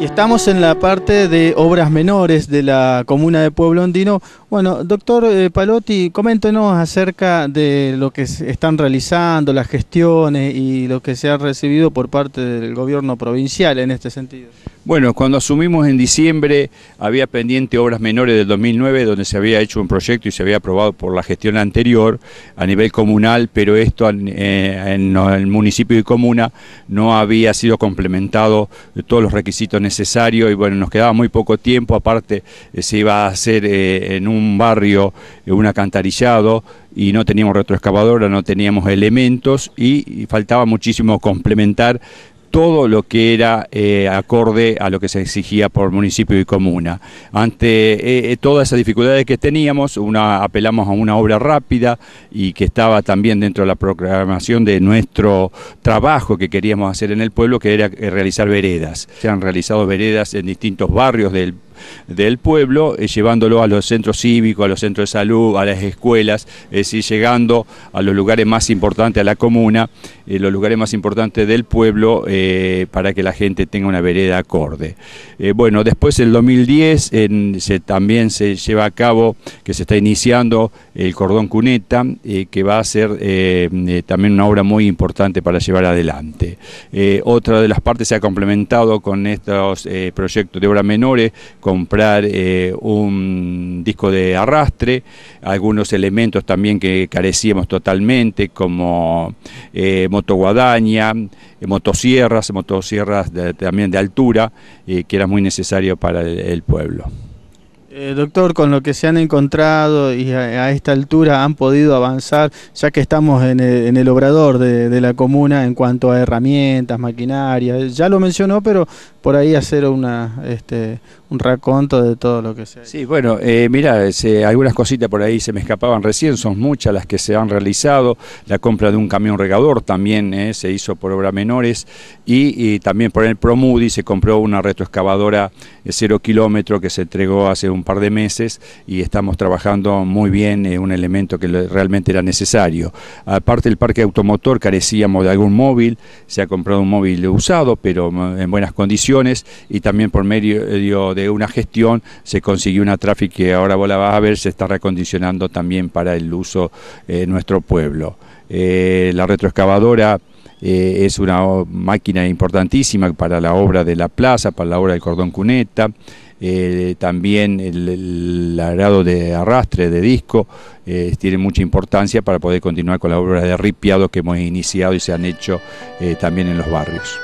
Y estamos en la parte de obras menores de la comuna de Pueblo Andino, bueno, doctor eh, Palotti, coméntenos acerca de lo que están realizando, las gestiones y lo que se ha recibido por parte del gobierno provincial en este sentido. Bueno, cuando asumimos en diciembre había pendiente obras menores del 2009 donde se había hecho un proyecto y se había aprobado por la gestión anterior a nivel comunal, pero esto eh, en, el municipio y comuna no había sido complementado de todos los requisitos necesarios y bueno, nos quedaba muy poco tiempo, aparte eh, se iba a hacer en un un barrio, eh, un acantarillado y no teníamos retroexcavadora, no teníamos elementos y faltaba muchísimo complementar todo lo que era eh, acorde a lo que se exigía por municipio y comuna. Ante eh, todas esas dificultades que teníamos, una, apelamos a una obra rápida y que estaba también dentro de la programación de nuestro trabajo que queríamos hacer en el pueblo, que era realizar veredas. Se han realizado veredas en distintos barrios del del pueblo, eh, llevándolo a los centros cívicos, a los centros de salud, a las escuelas, es decir, llegando a los lugares más importantes, a la comuna, eh, los lugares más importantes del pueblo, eh, para que la gente tenga una vereda acorde. bueno, después el 2010 se, también se lleva a cabo, que se está iniciando el cordón cuneta, que va a ser también una obra muy importante para llevar adelante. otra de las partes se ha complementado con estos proyectos de obra menores, con comprar eh, un disco de arrastre, algunos elementos también que carecíamos totalmente, como eh, motoguadaña, eh, motosierras, motosierras también de altura, que era muy necesario para el pueblo. Eh, doctor, con lo que se han encontrado y a, esta altura han podido avanzar, ya que estamos en el, obrador de, la comuna en cuanto a herramientas, maquinaria ya lo mencionó, pero por ahí hacer este, un raconto de todo lo que se ha hecho. Sí, bueno, eh, mira, algunas cositas por ahí se me escapaban recién, son muchas las que se han realizado, la compra de un camión regador también eh, se hizo por obra menores y, también por el Promudi se compró una retroexcavadora de cero kilómetro que se entregó hace un un par de meses y estamos trabajando muy bien en eh, un elemento que realmente era necesario. Aparte el parque automotor carecíamos de algún móvil, se ha comprado un móvil usado pero mm, en buenas condiciones y también por medio eh, de una gestión se consiguió una tráfico que ahora vos la vas a ver, se está recondicionando también para el uso en eh, nuestro pueblo. la retroexcavadora eh, es una máquina importantísima para la obra de la plaza, para la obra del cordón cuneta, eh, también el, el, de arrastre de disco eh, tiene mucha importancia para poder continuar con la obra de ripiado que hemos iniciado y se han hecho también en los barrios.